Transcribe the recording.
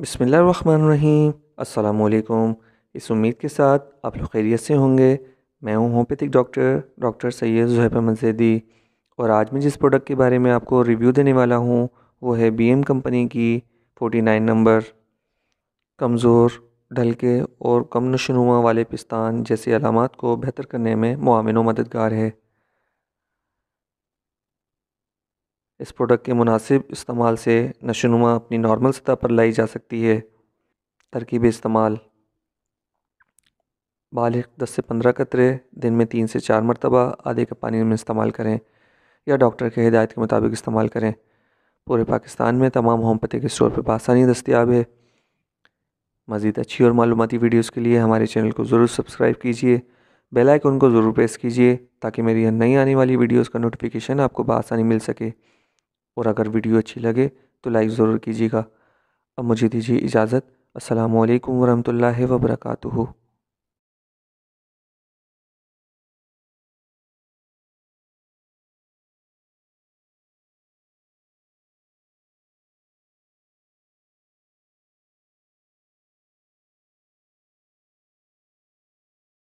बसमीम् अल्लाम इस उम्मीद के साथ आप लोग खैरियत से होंगे मैं हूं होम्योपैथिक डॉक्टर डॉक्टर सैयद जहैब मजैदी और आज मैं जिस प्रोडक्ट के बारे में आपको रिव्यू देने वाला हूं वो है बीएम कंपनी की 49 नंबर कमज़ोर ढलके और कम नशनुमा वाले पिस्तान जैसी अलामत को बेहतर करने में मामिन मददगार है इस प्रोडक्ट के मुनासिब इस्तेमाल से नशोनुमा अपनी नॉर्मल सतह पर लाई जा सकती है तरकीब इस्तेमाल बालिग दस से पंद्रह कतरे दिन में तीन से चार मरतबा आधे के पानी में इस्तेमाल करें या डॉक्टर के हिदायत के मुताबिक इस्तेमाल करें पूरे पाकिस्तान में तमाम के स्टोर पर बासानी दस्तियाब है मज़ीद अच्छी और मालूमती वीडियोज़ के लिए हमारे चैनल को ज़रूर सब्सक्राइब कीजिए बेल आइकन को ज़रूर प्रेस कीजिए ताकि मेरी नई आने वाली वीडियोस का नोटिफिकेशन आपको बसानी मिल सके और अगर वीडियो अच्छी लगे तो लाइक ज़रूर कीजिएगा अब मुझे दीजिए इजाज़त असलकम वरहमल वर्का